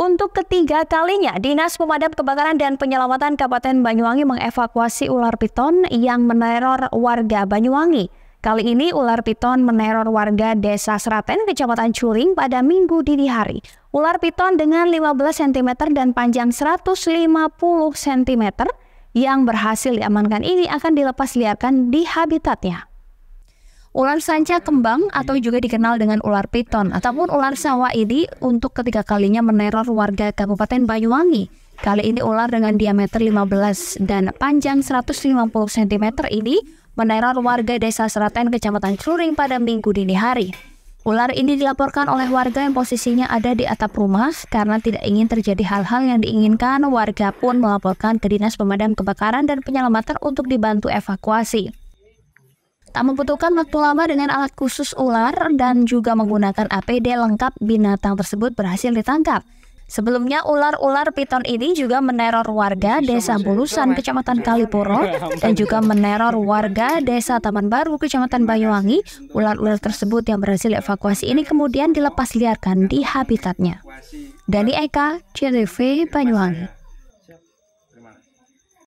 Untuk ketiga kalinya, Dinas Pemadam Kebakaran dan Penyelamatan Kabupaten Banyuwangi mengevakuasi ular piton yang meneror warga Banyuwangi. Kali ini ular piton meneror warga Desa Seraten, Kecamatan Curing pada minggu dini hari. Ular piton dengan 15 cm dan panjang 150 cm yang berhasil diamankan ini akan dilepas liarkan di habitatnya. Ular sanca kembang atau juga dikenal dengan ular piton ataupun ular sawah ini untuk ketiga kalinya meneror warga Kabupaten Banyuwangi. Kali ini ular dengan diameter 15 dan panjang 150 cm ini meneror warga Desa Seraten Kecamatan Cluring pada minggu dini hari. Ular ini dilaporkan oleh warga yang posisinya ada di atap rumah karena tidak ingin terjadi hal-hal yang diinginkan. Warga pun melaporkan ke Dinas Pemadam Kebakaran dan Penyelamatan untuk dibantu evakuasi. Tak membutuhkan waktu lama dengan alat khusus ular dan juga menggunakan APD lengkap binatang tersebut berhasil ditangkap. Sebelumnya ular-ular piton ini juga meneror warga Desa Bulusan Kecamatan Kalipuro dan juga meneror warga Desa Taman Baru Kecamatan Banyuwangi. Ular-ular tersebut yang berhasil evakuasi ini kemudian dilepas liarkan di habitatnya. Dani Eka, CTV Banyuwangi.